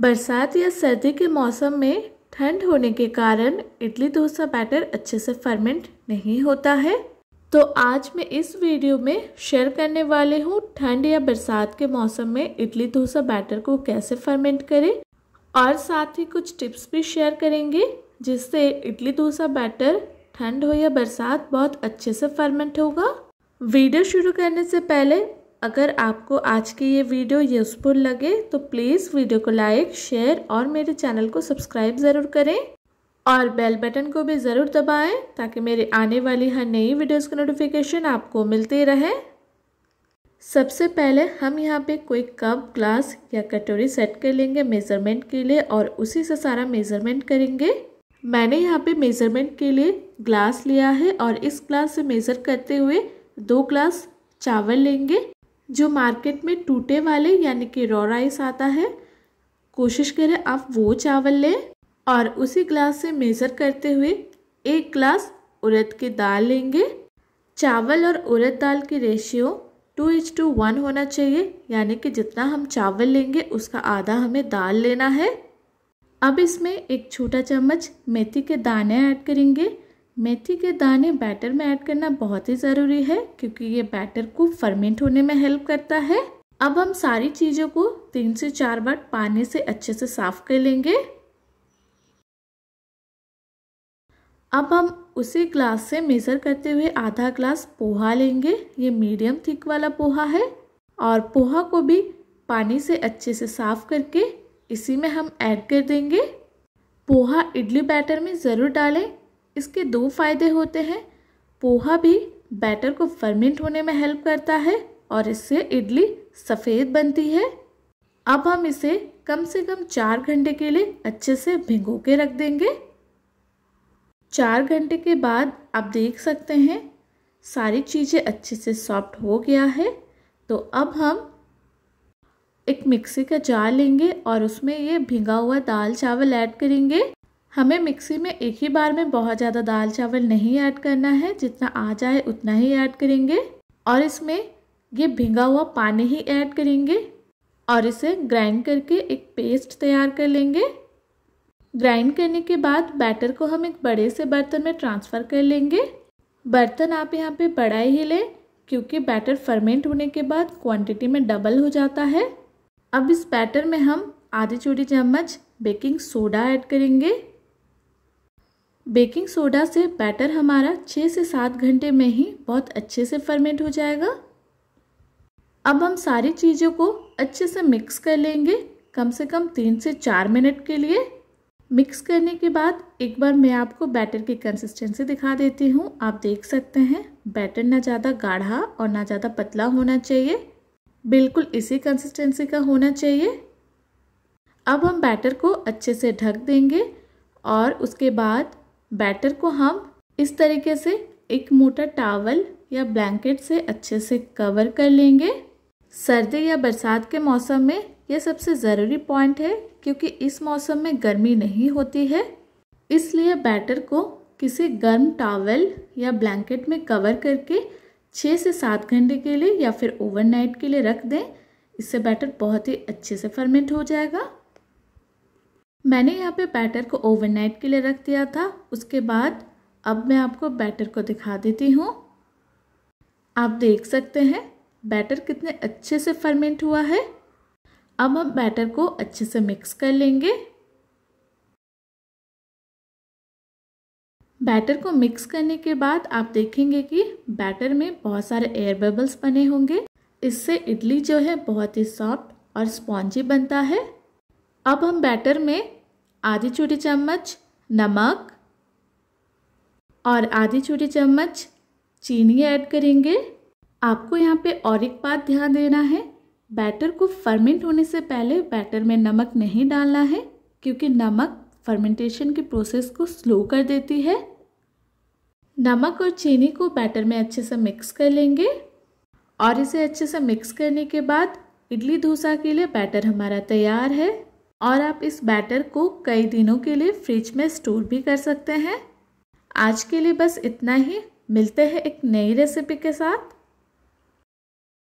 बरसात या सर्दी के मौसम में ठंड होने के कारण इडली डोसा बैटर अच्छे से फर्मेंट नहीं होता है तो आज मैं इस वीडियो में शेयर करने वाले हूँ ठंड या बरसात के मौसम में इडली डोसा बैटर को कैसे फर्मेंट करें और साथ ही कुछ टिप्स भी शेयर करेंगे जिससे इडली डोसा बैटर ठंड हो या बरसात बहुत अच्छे से फर्मेंट होगा वीडियो शुरू करने से पहले अगर आपको आज की ये वीडियो यूज़फुल लगे तो प्लीज़ वीडियो को लाइक शेयर और मेरे चैनल को सब्सक्राइब ज़रूर करें और बेल बटन को भी ज़रूर दबाएं ताकि मेरी आने वाली हर नई वीडियोस का नोटिफिकेशन आपको मिलती रहे सबसे पहले हम यहाँ पे कोई कप ग्लास या कटोरी सेट कर लेंगे मेज़रमेंट के लिए और उसी से सारा मेज़रमेंट करेंगे मैंने यहाँ पे मेज़रमेंट के लिए ग्लास लिया है और इस ग्लास से मेज़र करते हुए दो ग्लास चावल लेंगे जो मार्केट में टूटे वाले यानी कि रॉ राइस आता है कोशिश करें आप वो चावल लें और उसी ग्लास से मेज़र करते हुए एक ग्लास उड़द की दाल लेंगे चावल और उड़द दाल की रेशियो टू एच टू वन होना चाहिए यानी कि जितना हम चावल लेंगे उसका आधा हमें दाल लेना है अब इसमें एक छोटा चम्मच मेथी के दाने ऐड करेंगे मेथी के दाने बैटर में ऐड करना बहुत ही ज़रूरी है क्योंकि ये बैटर को फर्मेंट होने में हेल्प करता है अब हम सारी चीज़ों को तीन से चार बार पानी से अच्छे से साफ कर लेंगे अब हम उसी ग्लास से मेज़र करते हुए आधा ग्लास पोहा लेंगे ये मीडियम थिक वाला पोहा है और पोहा को भी पानी से अच्छे से साफ करके इसी में हम ऐड कर देंगे पोहा इडली बैटर में ज़रूर डालें इसके दो फायदे होते हैं पोहा भी बैटर को फर्मेंट होने में हेल्प करता है और इससे इडली सफ़ेद बनती है अब हम इसे कम से कम चार घंटे के लिए अच्छे से भिगो के रख देंगे चार घंटे के बाद आप देख सकते हैं सारी चीज़ें अच्छे से सॉफ्ट हो गया है तो अब हम एक मिक्सी का जार लेंगे और उसमें ये भिगा हुआ दाल चावल ऐड करेंगे हमें मिक्सी में एक ही बार में बहुत ज़्यादा दाल चावल नहीं ऐड करना है जितना आ जाए उतना ही ऐड करेंगे और इसमें ये भिंगा हुआ पानी ही ऐड करेंगे और इसे ग्राइंड करके एक पेस्ट तैयार कर लेंगे ग्राइंड करने के बाद बैटर को हम एक बड़े से बर्तन में ट्रांसफ़र कर लेंगे बर्तन आप यहाँ पे बड़ा ही लें क्योंकि बैटर फर्मेंट होने के बाद क्वांटिटी में डबल हो जाता है अब इस बैटर में हम आधी छोटी चम्मच बेकिंग सोडा ऐड करेंगे बेकिंग सोडा से बैटर हमारा छः से सात घंटे में ही बहुत अच्छे से फर्मेंट हो जाएगा अब हम सारी चीज़ों को अच्छे से मिक्स कर लेंगे कम से कम तीन से चार मिनट के लिए मिक्स करने के बाद एक बार मैं आपको बैटर की कंसिस्टेंसी दिखा देती हूँ आप देख सकते हैं बैटर ना ज़्यादा गाढ़ा और ना ज़्यादा पतला होना चाहिए बिल्कुल इसी कंसिस्टेंसी का होना चाहिए अब हम बैटर को अच्छे से ढक देंगे और उसके बाद बैटर को हम इस तरीके से एक मोटा टावल या ब्लैंकेट से अच्छे से कवर कर लेंगे सर्दी या बरसात के मौसम में यह सबसे ज़रूरी पॉइंट है क्योंकि इस मौसम में गर्मी नहीं होती है इसलिए बैटर को किसी गर्म टावल या ब्लैंकेट में कवर करके छः से सात घंटे के लिए या फिर ओवरनाइट के लिए रख दें इससे बैटर बहुत ही अच्छे से फर्मेंट हो जाएगा मैंने यहाँ पे बैटर को ओवरनाइट के लिए रख दिया था उसके बाद अब मैं आपको बैटर को दिखा देती हूँ आप देख सकते हैं बैटर कितने अच्छे से फर्मेंट हुआ है अब हम बैटर को अच्छे से मिक्स कर लेंगे बैटर को मिक्स करने के बाद आप देखेंगे कि बैटर में बहुत सारे एयर बबल्स बने होंगे इससे इडली जो है बहुत ही सॉफ्ट और स्पॉन्जी बनता है अब हम बैटर में आधी छोटी चम्मच नमक और आधी छोटी चम्मच चीनी ऐड करेंगे आपको यहाँ पे और एक बात ध्यान देना है बैटर को फर्मेंट होने से पहले बैटर में नमक नहीं डालना है क्योंकि नमक फर्मेंटेशन के प्रोसेस को स्लो कर देती है नमक और चीनी को बैटर में अच्छे से मिक्स कर लेंगे और इसे अच्छे से मिक्स करने के बाद इडली डोसा के लिए बैटर हमारा तैयार है और आप इस बैटर को कई दिनों के लिए फ्रिज में स्टोर भी कर सकते हैं आज के लिए बस इतना ही मिलते हैं एक नई रेसिपी के साथ